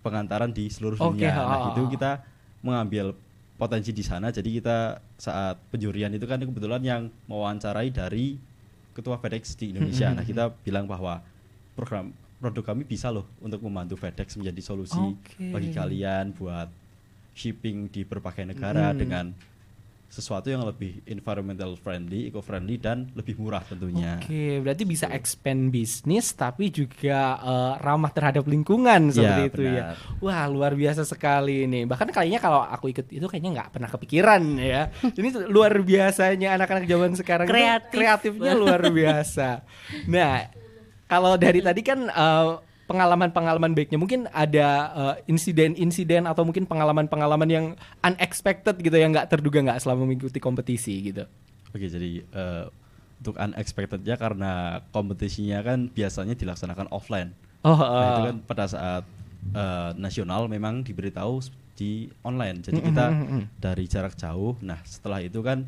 pengantaran di seluruh okay, dunia. Nah itu kita mengambil potensi di sana jadi kita saat penjurian itu kan kebetulan yang mewawancarai dari ketua FedEx di Indonesia hmm, nah hmm, kita hmm. bilang bahwa program produk kami bisa loh untuk membantu FedEx menjadi solusi okay. bagi kalian buat shipping di berbagai negara hmm. dengan sesuatu yang lebih environmental friendly, eco friendly dan lebih murah tentunya. Oke, okay, berarti bisa expand bisnis tapi juga uh, ramah terhadap lingkungan iya, seperti ya, itu benar. ya. Wah, luar biasa sekali ini. Bahkan kayaknya kalau aku ikut itu kayaknya nggak pernah kepikiran ya. <laughs> Ini luar biasanya anak-anak zaman sekarang Kreatif. kreatifnya luar biasa. Nah, kalau dari tadi kan uh, pengalaman-pengalaman baiknya mungkin ada insiden eh, insiden-insiden atau mungkin pengalaman-pengalaman yang unexpected gitu yang nggak terduga nggak selama mengikuti kompetisi gitu. Oke jadi uh, untuk unexpectednya karena kompetisinya kan biasanya dilaksanakan offline. Oh, uh. nah, itu eh. kan pada saat uh, nasional memang diberitahu di online. Jadi kita dari jarak jauh. Nah setelah itu kan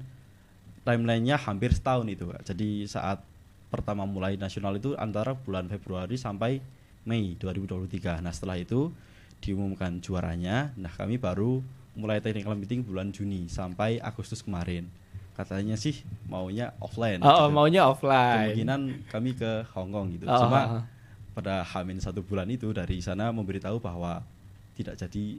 timelinenya hampir setahun itu. Jadi saat pertama mulai nasional itu antara bulan Februari sampai Mei 2023. Nah setelah itu diumumkan juaranya. Nah kami baru mulai technical meeting bulan Juni sampai Agustus kemarin. Katanya sih maunya offline. Oh, oh maunya offline. Kemungkinan kami ke Hong Kong gitu. Oh. Cuma oh, oh. pada Hamin satu bulan itu dari sana memberitahu bahwa tidak jadi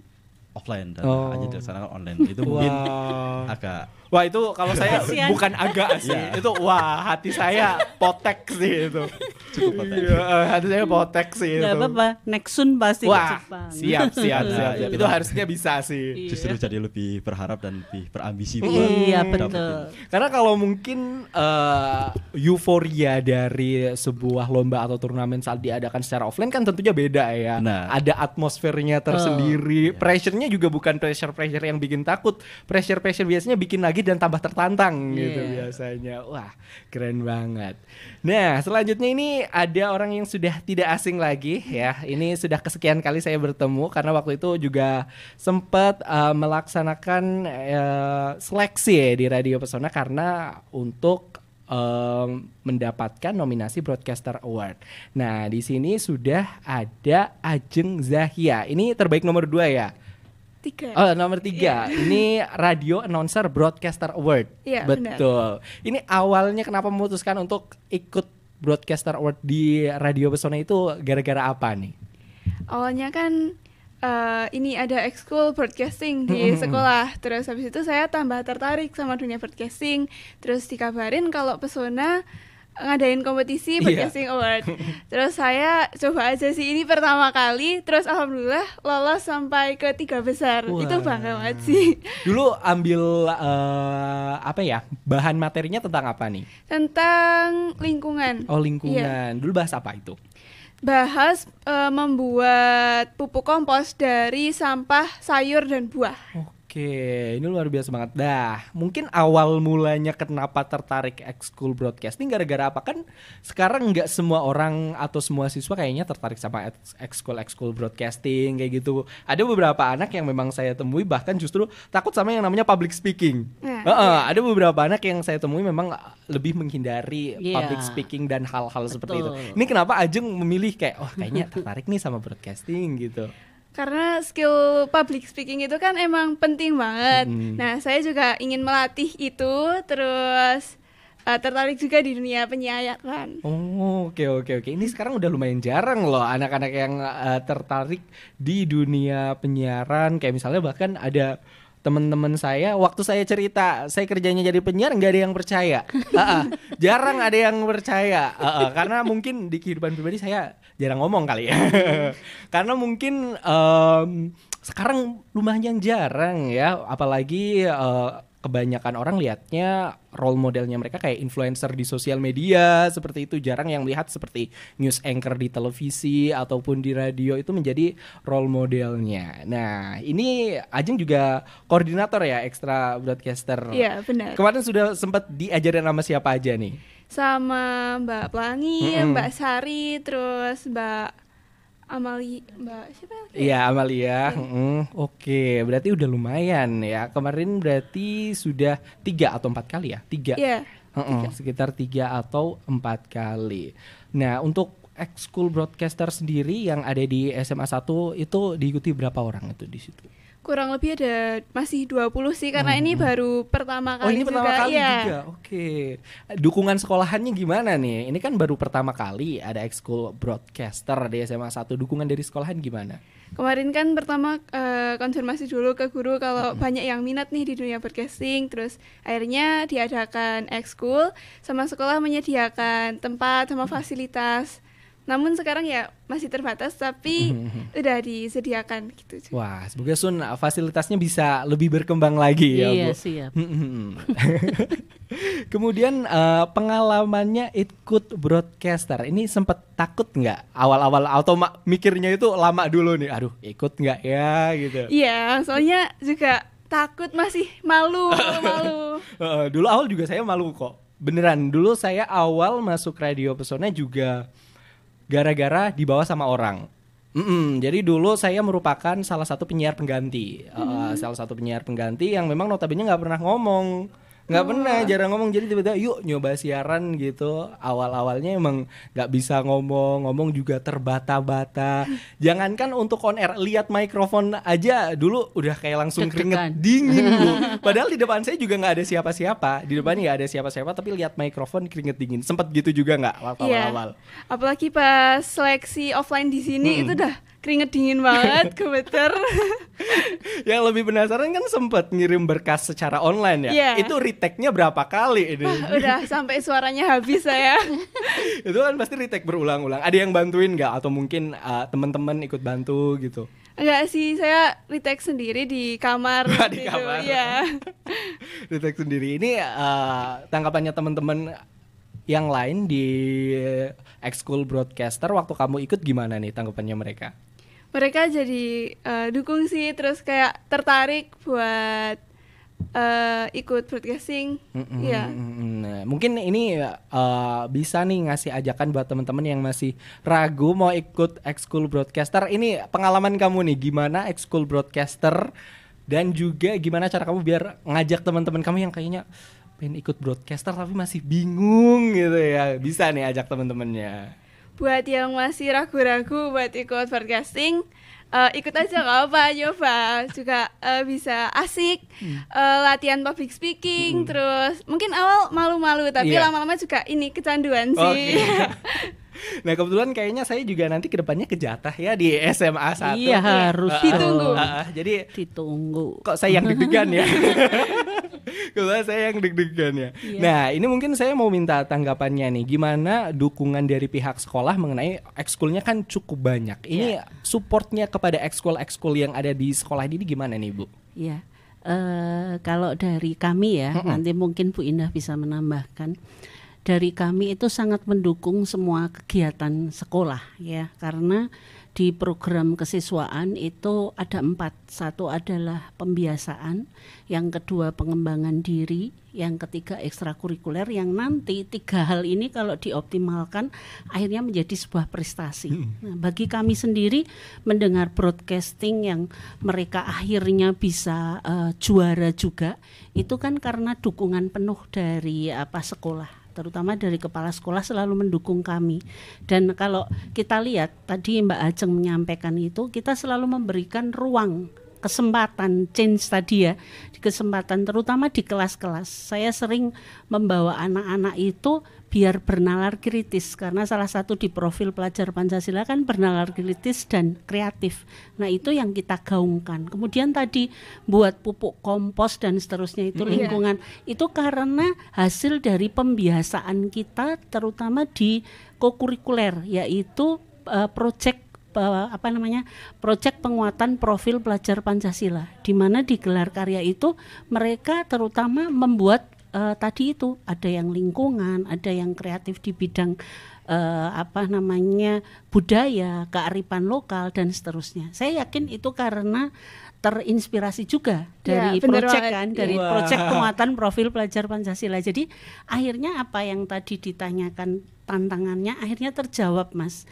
offline dan oh. hanya dilaksanakan online. Itu mungkin wow. agak Wah itu kalau saya Kasian. bukan agak sih yeah. itu wah hati saya potek sih itu cukup potek iya, eh, hati saya potek sih Gak itu apa-apa soon pasti wah siap siap iya, siap, siap. Nah, itu harusnya bisa sih iya. justru yeah. jadi lebih berharap dan lebih berambisi buat iya betul karena kalau mungkin uh, euforia dari sebuah lomba atau turnamen saat diadakan secara offline kan tentunya beda ya nah. ada atmosfernya tersendiri oh. pressurenya juga bukan pressure-pressure yang bikin takut. Pressure-pressure biasanya bikin lagi dan tambah tertantang yeah. gitu iya. biasanya. Wah, keren banget. Nah, selanjutnya ini ada orang yang sudah tidak asing lagi ya. Ini sudah kesekian kali saya bertemu karena waktu itu juga sempat uh, melaksanakan uh, seleksi ya di Radio Pesona karena untuk um, mendapatkan nominasi Broadcaster Award. Nah, di sini sudah ada Ajeng Zahia. Ini terbaik nomor dua ya tiga. Oh, nomor tiga. Yeah. Ini Radio Announcer Broadcaster Award. yeah, iya, betul. Benar. Ini awalnya kenapa memutuskan untuk ikut Broadcaster Award di Radio Pesona itu gara-gara apa nih? Awalnya kan uh, ini ada ekskul broadcasting di sekolah. Terus habis itu saya tambah tertarik sama dunia broadcasting. Terus dikabarin kalau Pesona ngadain kompetisi iya. podcasting yeah. award. Terus saya coba aja sih ini pertama kali, terus alhamdulillah lolos sampai ke tiga besar. Wah. Itu bangga banget sih. <laughs> Dulu ambil uh, apa ya? Bahan materinya tentang apa nih? Tentang lingkungan. Oh, iya. lingkungan. Yeah. Dulu bahas apa itu? bahas uh, membuat pupuk kompos dari sampah sayur dan buah. Oh. Oke, ini luar biasa banget. Dah, mungkin awal mulanya kenapa tertarik ekskul broadcasting gara-gara apa kan? Sekarang nggak semua orang atau semua siswa kayaknya tertarik sama ekskul ekskul broadcasting kayak gitu. Ada beberapa anak yang memang saya temui bahkan justru takut sama yang namanya public speaking. Yeah. Uh -uh, yeah. Ada beberapa anak yang saya temui memang lebih menghindari yeah. public speaking dan hal-hal seperti itu. Ini kenapa Ajeng memilih kayak, oh kayaknya tertarik nih sama broadcasting gitu? karena skill public speaking itu kan emang penting banget. -hmm. Nah, saya juga ingin melatih itu terus uh, tertarik juga di dunia penyiaran. Oh, oke okay, oke okay, oke. Okay. Ini sekarang udah lumayan jarang loh anak-anak yang uh, tertarik di dunia penyiaran kayak misalnya bahkan ada teman-teman saya waktu saya cerita saya kerjanya jadi penyiar nggak ada yang percaya uh <laughs> -uh. jarang ada yang percaya uh -uh. karena mungkin di kehidupan pribadi saya jarang ngomong kali ya <laughs> karena mungkin um, sekarang lumayan jarang ya apalagi uh, kebanyakan orang lihatnya role modelnya mereka kayak influencer di sosial media seperti itu jarang yang lihat seperti news anchor di televisi ataupun di radio itu menjadi role modelnya. Nah ini Ajeng juga koordinator ya ekstra broadcaster. Iya benar. Kemarin sudah sempat diajarin nama siapa aja nih? Sama Mbak Pelangi, mm -hmm. Mbak Sari, terus Mbak Amali Mbak siapa yang Iya Amalia. Ya. -hmm. Oke, okay. berarti udah lumayan ya. Kemarin berarti sudah tiga atau empat kali ya? Tiga. Iya. Yeah, mm sekitar tiga atau empat kali. Nah untuk ex-school broadcaster sendiri yang ada di SMA 1 itu diikuti berapa orang itu di situ? kurang lebih ada masih 20 sih karena hmm. ini baru pertama kali. Oh, ini juga. pertama kali ya. juga. Oke. Okay. Dukungan sekolahannya gimana nih? Ini kan baru pertama kali ada ekskul broadcaster di SMA 1. Dukungan dari sekolahan gimana? Kemarin kan pertama uh, konfirmasi dulu ke guru kalau hmm. banyak yang minat nih di dunia broadcasting, terus akhirnya diadakan ekskul sama sekolah menyediakan tempat sama fasilitas namun sekarang ya masih terbatas tapi <laughs> udah disediakan gitu. Wah, semoga Sun uh, fasilitasnya bisa lebih berkembang lagi ya, iya, Bu. Iya, siap. <laughs> Kemudian uh, pengalamannya ikut broadcaster. Ini sempat takut nggak awal-awal atau mikirnya itu lama dulu nih. Aduh, ikut nggak ya gitu. Iya, soalnya juga takut masih malu, <laughs> malu. Uh, dulu awal juga saya malu kok. Beneran, dulu saya awal masuk radio pesona juga gara-gara dibawa sama orang. Mm-mm, jadi dulu saya merupakan salah satu penyiar pengganti, mm. uh, salah satu penyiar pengganti yang memang notabene nggak pernah ngomong nggak oh. pernah jarang ngomong jadi tiba-tiba yuk nyoba siaran gitu awal-awalnya emang nggak bisa ngomong ngomong juga terbata-bata <laughs> jangankan untuk on air lihat mikrofon aja dulu udah kayak langsung keringet dingin bu <laughs> padahal di depan saya juga nggak ada siapa-siapa di depan nggak ada siapa-siapa tapi lihat mikrofon keringet dingin sempet gitu juga nggak waktu iya. awal-awal yeah. apalagi pas seleksi offline di sini hmm. itu dah keringet dingin banget <laughs> gemeter yang lebih penasaran kan sempat ngirim berkas secara online ya yeah. itu retake-nya berapa kali ini <laughs> udah sampai suaranya habis saya <laughs> itu kan pasti retake berulang-ulang ada yang bantuin nggak atau mungkin uh, teman-teman ikut bantu gitu Enggak sih, saya retake sendiri di kamar di gitu, kamar. ya. retake sendiri. Ini uh, tanggapannya teman-teman yang lain di ekskul broadcaster waktu kamu ikut gimana nih tanggapannya mereka? mereka jadi uh, dukung sih terus kayak tertarik buat uh, ikut broadcasting mm hmm ya nah, mungkin ini uh, bisa nih ngasih ajakan buat teman-teman yang masih ragu mau ikut ekskul broadcaster ini pengalaman kamu nih gimana ekskul broadcaster dan juga gimana cara kamu biar ngajak teman-teman kamu yang kayaknya pengen ikut broadcaster tapi masih bingung gitu ya bisa nih ajak teman-temannya buat yang masih ragu-ragu buat ikut podcasting uh, ikut aja nggak apa nyoba juga uh, bisa asik uh, latihan public speaking hmm. terus mungkin awal malu-malu tapi yeah. lama-lama juga ini kecanduan sih okay. <laughs> nah kebetulan kayaknya saya juga nanti kedepannya jatah ya di SMA satu iya harus uh, ditunggu uh, uh, jadi ditunggu kok saya yang deg-degan ya <laughs> Kebetulan saya yang deg-degan ya. Yeah. Nah, ini mungkin saya mau minta tanggapannya nih. Gimana dukungan dari pihak sekolah mengenai ekskulnya kan cukup banyak. Ini yeah. supportnya kepada ekskul-ekskul yang ada di sekolah ini gimana nih, Bu? Iya. Yeah. Uh, kalau dari kami ya, mm -mm. nanti mungkin Bu Indah bisa menambahkan. Dari kami itu sangat mendukung semua kegiatan sekolah ya, karena di program kesiswaan itu ada empat. Satu adalah pembiasaan, yang kedua pengembangan diri, yang ketiga ekstrakurikuler. Yang nanti tiga hal ini kalau dioptimalkan akhirnya menjadi sebuah prestasi. Hmm. Nah, bagi kami sendiri mendengar broadcasting yang mereka akhirnya bisa uh, juara juga, itu kan karena dukungan penuh dari apa sekolah terutama dari kepala sekolah selalu mendukung kami. Dan kalau kita lihat tadi Mbak Ajeng menyampaikan itu, kita selalu memberikan ruang kesempatan change tadi ya kesempatan terutama di kelas-kelas saya sering membawa anak-anak itu biar bernalar kritis karena salah satu di profil pelajar Pancasila kan bernalar kritis dan kreatif. Nah, itu yang kita gaungkan. Kemudian tadi buat pupuk kompos dan seterusnya itu lingkungan. Itu karena hasil dari pembiasaan kita terutama di kokurikuler yaitu uh, eh, proyek eh, apa namanya proyek penguatan profil pelajar Pancasila di mana digelar karya itu mereka terutama membuat uh, tadi itu ada yang lingkungan, ada yang kreatif di bidang uh, apa namanya budaya, kearifan lokal dan seterusnya. Saya yakin itu karena terinspirasi juga ya, dari ya, proyek kan, dari wow. proyek penguatan profil pelajar Pancasila. Jadi akhirnya apa yang tadi ditanyakan tantangannya akhirnya terjawab, Mas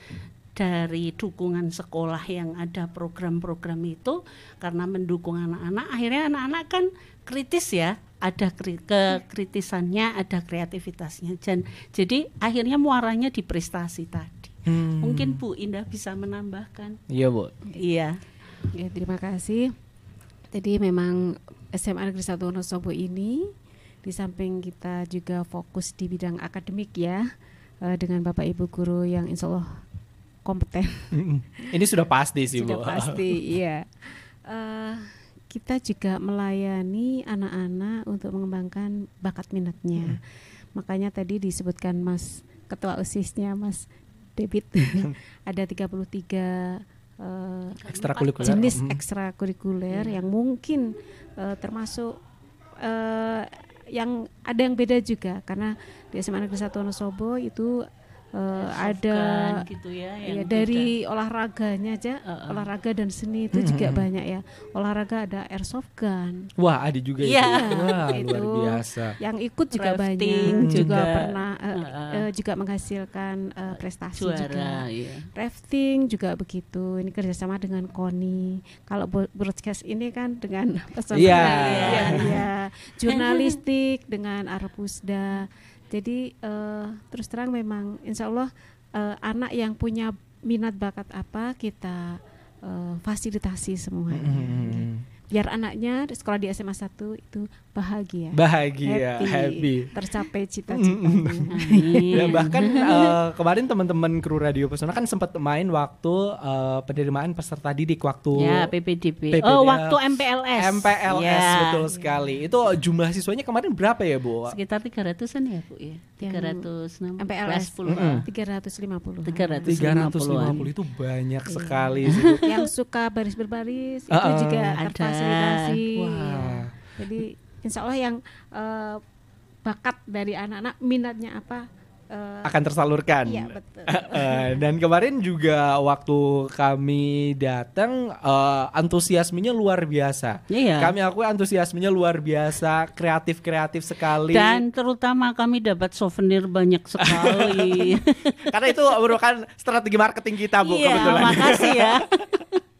dari dukungan sekolah yang ada program-program itu karena mendukung anak-anak akhirnya anak-anak kan kritis ya ada kri kekritisannya ada kreativitasnya dan jadi akhirnya muaranya di prestasi tadi hmm. mungkin Bu Indah bisa menambahkan iya Bu iya ya, terima kasih jadi memang SMA Negeri satu Wonosobo ini di samping kita juga fokus di bidang akademik ya eh, dengan Bapak Ibu guru yang insya Allah kompeten. Ini sudah pasti sih, sudah Bu. Sudah pasti, <laughs> iya. Uh, kita juga melayani anak-anak untuk mengembangkan bakat minatnya. Hmm. Makanya tadi disebutkan Mas Ketua OSISnya Mas David hmm. <laughs> ada 33 uh, ekstra jenis hmm. ekstrakurikuler hmm. yang mungkin uh, termasuk uh, yang ada yang beda juga karena di SMA Negeri 1 Wonosobo itu uh, ada gitu ya, ya dari juga. olahraganya aja uh, uh. olahraga dan seni itu hmm. juga banyak ya olahraga ada airsoft gun wah ada juga yeah. itu iya, wah luar biasa yang ikut juga Rafting banyak juga, juga pernah uh, uh, uh, juga menghasilkan uh, prestasi juara, juga yeah. rafting juga begitu ini kerjasama dengan Koni kalau broadcast ini kan dengan iya. pesona yeah. ya, ya. Iya. jurnalistik dengan Arpusda jadi uh, terus terang memang insya Allah uh, anak yang punya minat bakat apa kita uh, fasilitasi semuanya. Mm -hmm biar anaknya sekolah di SMA 1 itu bahagia. Bahagia, happy, happy. tercapai cita-cita. <laughs> ya, bahkan uh, <laughs> kemarin teman-teman kru Radio Pesona kan sempat main waktu uh, penerimaan peserta didik waktu Ya, PPDB. PPD, oh, waktu MPLS. MPLS ya. betul sekali. Itu eh, jumlah siswanya kemarin berapa ya, Bu? Sekitar 300-an ya, Bu ya. 300 MPLS 10. Mm tiga 350. 350. 350 itu banyak iya. sekali <laughs> Yang suka baris berbaris uh ah, -uh. itu juga ah. ada fasilitasi. Wow. Jadi insya Allah yang uh, bakat dari anak-anak minatnya apa uh, akan tersalurkan. Iya betul. <laughs> Eh, dan kemarin juga waktu kami datang uh, antusiasmenya luar biasa. Iya. Kami aku antusiasmenya luar biasa, kreatif kreatif sekali. Dan terutama kami dapat souvenir banyak sekali. <laughs> Karena itu merupakan strategi marketing kita bu. Iya. Kebetulan. Makasih ya. <laughs>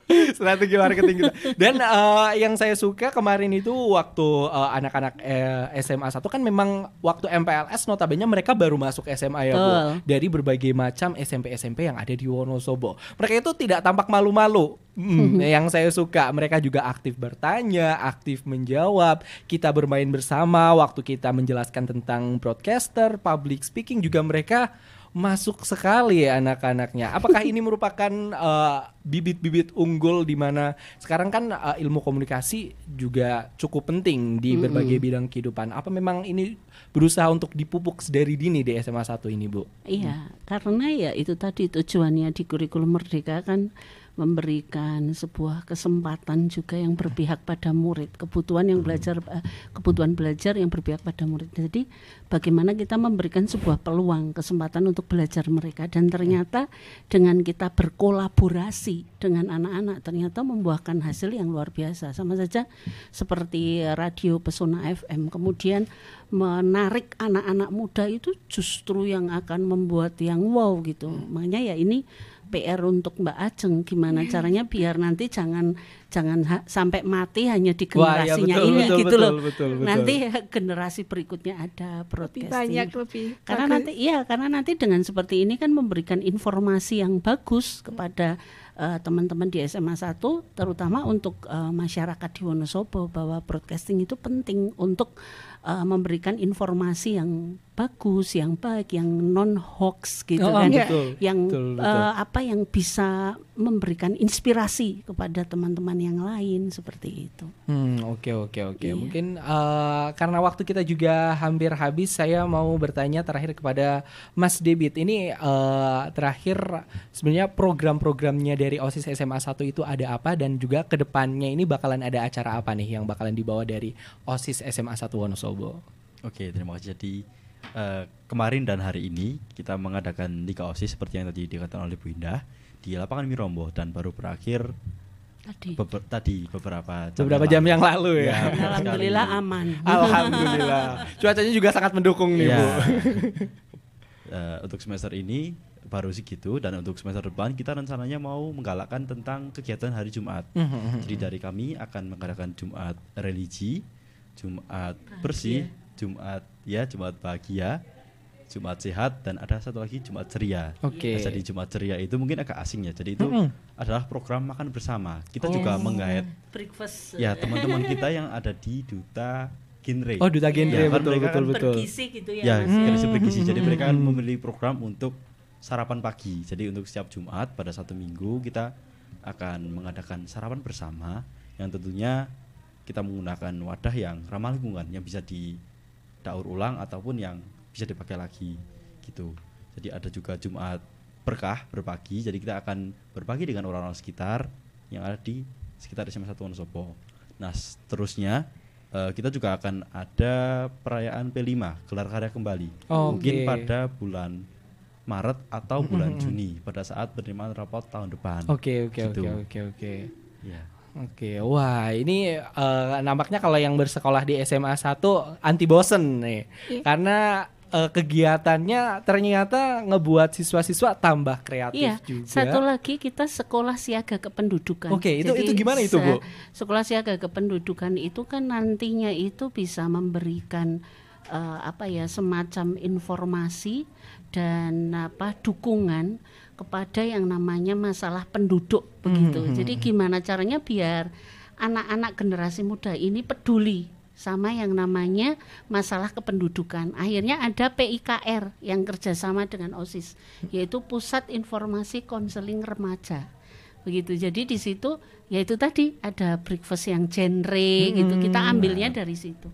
<laughs> strategi marketing kita. Dan uh, yang saya suka kemarin itu waktu eh, anak-anak uh, eh, SMA satu kan memang waktu MPLS notabene mereka baru masuk SMA ya Bu. Dari berbagai macam SMP-SMP yang ada di Wonosobo. Mereka itu tidak tampak malu-malu. Hmm, <laughs> yang saya suka mereka juga aktif bertanya, aktif menjawab. Kita bermain bersama waktu kita menjelaskan tentang broadcaster, public speaking juga mereka masuk sekali ya anak-anaknya. Apakah ini merupakan eh, bibit-bibit uh, unggul di mana sekarang kan uh, ilmu komunikasi juga cukup penting di berbagai mm-hmm. bidang kehidupan. Apa memang ini berusaha untuk dipupuk dari dini di SMA 1 ini, Bu? Iya, hmm. karena ya itu tadi tujuannya di kurikulum merdeka kan memberikan sebuah kesempatan juga yang berpihak pada murid, kebutuhan yang hmm. belajar eh, kebutuhan belajar yang berpihak pada murid. Jadi bagaimana kita memberikan sebuah peluang, kesempatan untuk belajar mereka dan ternyata dengan kita berkolaborasi dengan anak-anak ternyata membuahkan hasil yang luar biasa. Sama saja seperti radio Pesona FM kemudian menarik anak-anak muda itu justru yang akan membuat yang wow gitu. Hmm. Makanya ya ini PR untuk Mbak Ajeng gimana iya. caranya biar nanti jangan jangan sampai mati hanya di iya, generasinya Wah, ya betul, ini betul, gitu betul, loh. Betul, betul, betul. Nanti generasi berikutnya ada broadcasting. Lebih banyak lebih. Karena bagus. nanti iya karena nanti dengan seperti ini kan memberikan informasi yang bagus iya. kepada eh, teman-teman uh, di SMA 1 terutama untuk uh, masyarakat di Wonosobo bahwa broadcasting itu penting untuk uh, memberikan informasi yang bagus, yang baik, yang non hoax gitu oh, kan, iya. betul, yang betul, eh, betul. apa yang bisa memberikan inspirasi kepada teman-teman yang lain seperti itu. Hmm, oke oke oke. Iya. Mungkin uh, karena waktu kita juga hampir habis, saya mau bertanya terakhir kepada Mas Debit. Ini uh, terakhir sebenarnya program-programnya dari OSIS SMA 1 itu ada apa dan juga kedepannya ini bakalan ada acara apa nih yang bakalan dibawa dari OSIS SMA 1 Wonosobo? Oke, terima kasih. Jadi Eh, kemarin dan hari ini kita mengadakan Liga OSIS seperti yang tadi dikatakan oleh Bu Indah di lapangan Mirombo dan baru berakhir tadi beber, tadi beberapa jam beberapa jam yang lalu ya. ya Alhamdulillah sekali. aman. Alhamdulillah. Cuacanya juga sangat mendukung nih, ya. Bu. uh, <laughs> untuk semester ini baru segitu dan untuk semester depan kita rencananya mau menggalakkan tentang kegiatan hari Jumat. Mhm, mhm, Jadi mhm. dari kami akan mengadakan Jumat religi, Jumat nah, bersih, iya. Jumat ya Jumat bahagia Jumat sehat dan ada satu lagi Jumat ceria. Oke. Okay. Nah, jadi Jumat ceria itu mungkin agak asing ya. Jadi itu mm -hmm. adalah program makan bersama. Kita oh. juga menggait breakfast. Ya teman-teman kita yang ada di duta genre. Oh duta genre ya, kan betul betul kan betul. gitu ya. Ya hmm. berkisi Jadi mereka kan memilih program untuk sarapan pagi. Jadi untuk setiap Jumat pada satu minggu kita akan mengadakan sarapan bersama yang tentunya kita menggunakan wadah yang ramah lingkungan yang bisa di daur ulang ataupun yang bisa dipakai lagi gitu. Jadi ada juga Jumat berkah berbagi. Jadi kita akan berbagi dengan orang-orang sekitar yang ada di sekitar SMA 1 Wonosobo. Nah, seterusnya uh, kita juga akan ada perayaan P5 gelar karya kembali. Oh, Mungkin okay. pada bulan Maret atau bulan mm -hmm. Juni pada saat penerimaan rapot tahun depan. Oke, oke, gitu. oke, oke, oke. Iya. Oke, wah ini uh, nampaknya kalau yang bersekolah di SMA 1 anti bosen nih. Yeah. Karena uh, kegiatannya ternyata ngebuat siswa-siswa tambah kreatif iya, juga. Satu lagi kita sekolah siaga kependudukan. Oke, okay, itu itu gimana itu, Bu? Sekolah siaga kependudukan itu kan nantinya itu bisa memberikan uh, apa ya semacam informasi dan apa dukungan kepada yang namanya masalah penduduk begitu. Mm -hmm. Jadi hmm. gimana caranya biar anak-anak generasi muda ini peduli sama yang namanya masalah kependudukan. Akhirnya ada PIKR yang kerjasama dengan OSIS, yaitu Pusat Informasi Konseling Remaja. Begitu. Jadi di situ yaitu tadi ada breakfast yang genre mm -hmm. gitu. Kita hmm. ambilnya dari situ.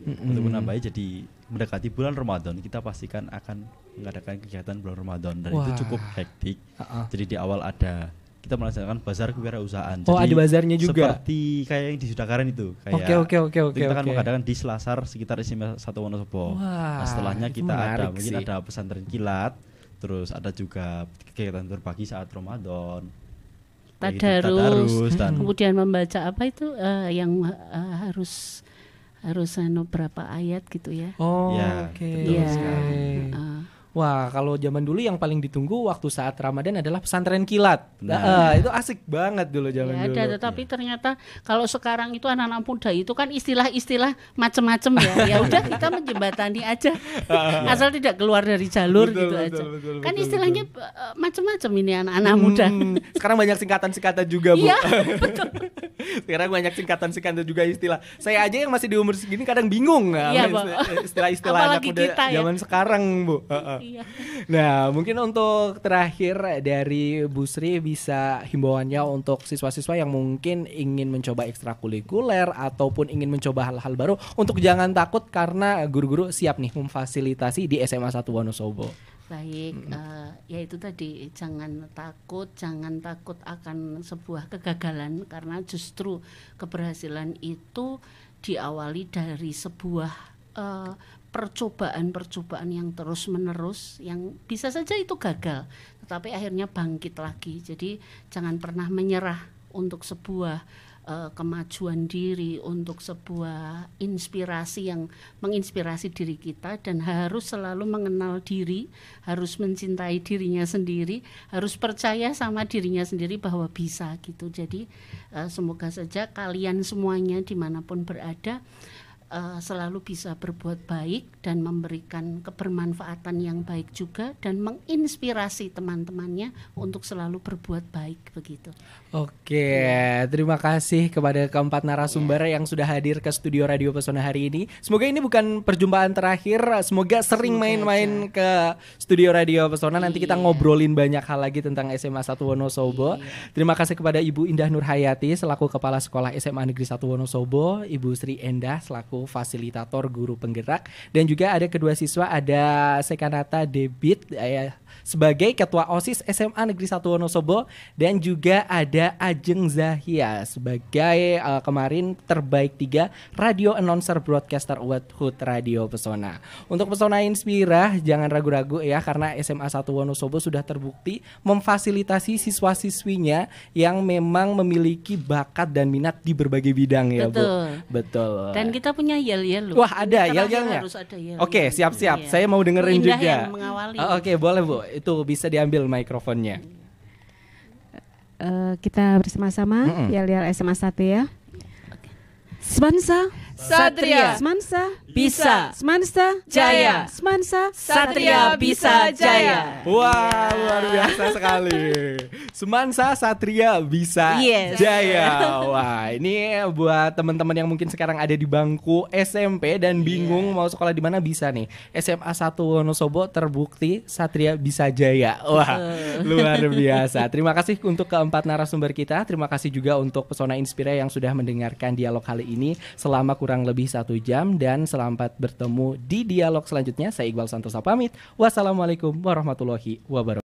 Mm-hmm. Untuk menambah jadi mendekati bulan Ramadan kita pastikan akan mengadakan kegiatan bulan Ramadan dan Wah. itu cukup hektik. Uh-uh. Jadi di awal ada kita melaksanakan bazar kewirausahaan. Oh, Jadi, ada bazarnya juga. Seperti kayak yang di Sudakaran itu, kayak Oke, okay, oke, okay, Kita akan mengadakan di Selasar sekitar SMA Satu Wonosobo. nah, setelahnya kita ada sih. mungkin ada pesantren kilat, terus ada juga kegiatan berbagi saat Ramadan. Tadarus, tadarus dan hmm. kemudian membaca apa itu uh, yang uh, harus harus anu berapa ayat gitu ya. Oh, ya, oke. Okay. Iya. Wah, kalau zaman dulu yang paling ditunggu waktu saat Ramadan adalah pesantren kilat. Nah, nah itu asik banget dulu ya zaman ya, dulu. Ada, tetapi ya. ternyata kalau sekarang itu anak-anak muda itu kan istilah-istilah macam-macam ya. ya udah kita menjembatani aja. Ah. Asal tidak keluar dari jalur betul, gitu betul, aja. Betul, betul, kan istilahnya eh, macam-macam ini anak-anak hmm, muda. Sekarang banyak singkatan-singkatan juga, Bu. Iya, <laughs> betul. sekarang banyak singkatan-singkatan juga istilah. Saya aja yang masih di umur segini kadang bingung ya, istilah-istilah anak muda kita, ya. zaman sekarang, Bu. Ah, ah. Iya. Nah, mungkin untuk terakhir dari Bu Sri bisa himbauannya untuk siswa-siswa yang mungkin ingin mencoba ekstrakurikuler ataupun ingin mencoba hal-hal baru untuk jangan takut karena guru-guru siap nih memfasilitasi di SMA 1 Wonosobo. Baik, hmm. uh, ya itu tadi jangan takut, jangan takut akan sebuah kegagalan karena justru keberhasilan itu diawali dari sebuah uh, percobaan-percobaan yang terus-menerus yang bisa saja itu gagal, tetapi akhirnya bangkit lagi. Jadi jangan pernah menyerah untuk sebuah uh, kemajuan diri, untuk sebuah inspirasi yang menginspirasi diri kita dan harus selalu mengenal diri, harus mencintai dirinya sendiri, harus percaya sama dirinya sendiri bahwa bisa gitu. Jadi uh, semoga saja kalian semuanya dimanapun berada uh, selalu bisa berbuat baik dan memberikan kebermanfaatan yang baik juga dan menginspirasi teman-temannya untuk selalu berbuat baik begitu. Oke, terima kasih kepada keempat narasumber yeah. yang sudah hadir ke studio Radio Pesona hari ini. Semoga ini bukan perjumpaan terakhir, semoga sering main-main ke studio Radio Pesona nanti kita iya. ngobrolin banyak hal lagi tentang SMA 1 Wonosobo. Iya. Terima kasih kepada Ibu Indah Nurhayati selaku kepala sekolah SMA Negeri 1 Wonosobo, Ibu Sri Endah selaku fasilitator guru penggerak dan juga ada kedua siswa ada Sekanata Debit ya sebagai ketua OSIS SMA Negeri 1 Wonosobo dan juga ada Ajeng Zahia sebagai uh, kemarin terbaik tiga Radio Announcer Broadcaster Award Hood Radio Pesona. Untuk Pesona Inspira jangan ragu-ragu ya karena SMA 1 Wonosobo sudah terbukti memfasilitasi siswa-siswinya yang memang memiliki bakat dan minat di berbagai bidang ya, Betul. Bu. Betul. Dan kita punya punya yel-yel loh. Wah, ada yel-yelnya. Harus Oke, siap-siap. Iya. Saya mau dengerin juga. Oh, oke, boleh, Bu. Itu bisa diambil mikrofonnya. Eh, kita bersama-sama mm -mm. yel-yel SMA 1 ya. Smansa Satria. Satria. Smansa bisa. Semansa Jaya. Semansa Satria bisa Jaya. Wah, wow, luar biasa sekali. Semansa Satria bisa yes. Jaya. Wah, ini buat teman-teman yang mungkin sekarang ada di bangku SMP dan iya. bingung yeah. mau sekolah di mana bisa nih. SMA 1 Wonosobo terbukti Satria bisa Jaya. Wah, luar biasa. Terima kasih untuk keempat narasumber kita. Terima kasih juga untuk Pesona Inspira yang sudah mendengarkan dialog kali ini selama kurang lebih satu jam dan selama Selamat bertemu di dialog selanjutnya. Saya Iqbal Santosa pamit. Wassalamualaikum warahmatullahi wabarakatuh.